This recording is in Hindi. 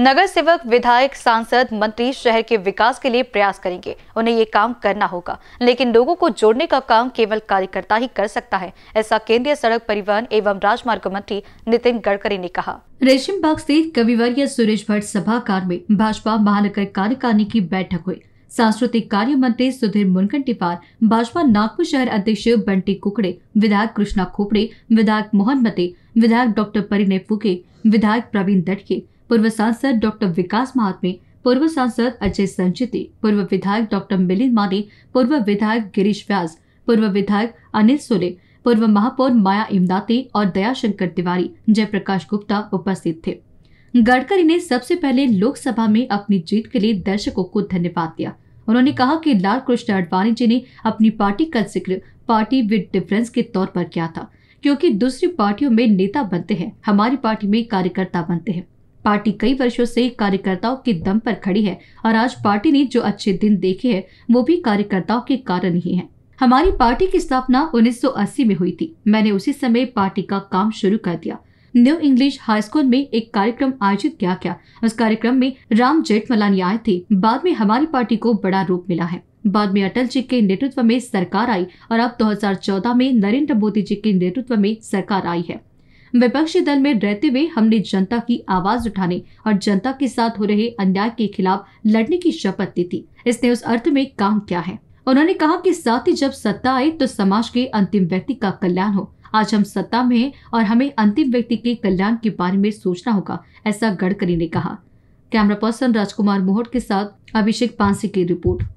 नगर सेवक विधायक सांसद मंत्री शहर के विकास के लिए प्रयास करेंगे उन्हें ये काम करना होगा लेकिन लोगों को जोड़ने का काम केवल कार्यकर्ता ही कर सकता है ऐसा केंद्रीय सड़क परिवहन एवं राजमार्ग मंत्री नितिन गडकरी ने कहा रेशम बाग ऐसी कविवर्य सुरेश भट्ट सभागार में भाजपा महानगर कार्यकारिणी की बैठक हुई सांस्कृतिक कार्य मंत्री सुधीर मुनगंटीवार भाजपा नागपुर शहर अध्यक्ष बंटी कुकड़े विधायक कृष्णा खोपड़े विधायक मोहन मते विधायक डॉक्टर परिणय फुके विधायक प्रवीण दटके पूर्व सांसद डॉक्टर विकास महात्मे पूर्व सांसद अजय संचिति पूर्व विधायक डॉक्टर मिलिंद माने पूर्व विधायक गिरीश व्यास पूर्व विधायक अनिल सोले पूर्व महापौर माया इमदाते और दयाशंकर तिवारी जयप्रकाश गुप्ता उपस्थित थे गडकरी ने सबसे पहले लोकसभा में अपनी जीत के लिए दर्शकों को धन्यवाद दिया उन्होंने कहा कि लाल कृष्ण आडवाणी जी ने अपनी पार्टी का जिक्र पार्टी विद डिफरेंस के तौर पर किया था क्योंकि दूसरी पार्टियों में नेता बनते हैं हमारी पार्टी में कार्यकर्ता बनते हैं पार्टी कई वर्षों से कार्यकर्ताओं के दम पर खड़ी है और आज पार्टी ने जो अच्छे दिन देखे हैं वो भी कार्यकर्ताओं के कारण ही है हमारी पार्टी की स्थापना 1980 में हुई थी मैंने उसी समय पार्टी का काम शुरू कर दिया न्यू इंग्लिश हाई स्कूल में एक कार्यक्रम आयोजित किया गया उस कार्यक्रम में राम जेठमलानी आए थे बाद में हमारी पार्टी को बड़ा रूप मिला है बाद में अटल जी के नेतृत्व में सरकार आई और अब 2014 में नरेंद्र मोदी जी के नेतृत्व में सरकार आई है विपक्षी दल में रहते हुए हमने जनता की आवाज उठाने और जनता के साथ हो रहे अन्याय के खिलाफ लड़ने की शपथ दी थी इसने उस अर्थ में काम किया है उन्होंने कहा कि साथ ही जब सत्ता आए तो समाज के अंतिम व्यक्ति का कल्याण हो आज हम सत्ता में हैं और हमें अंतिम व्यक्ति के कल्याण के बारे में सोचना होगा ऐसा गडकरी ने कहा कैमरा पर्सन राजकुमार मोहट के साथ अभिषेक पांसी की रिपोर्ट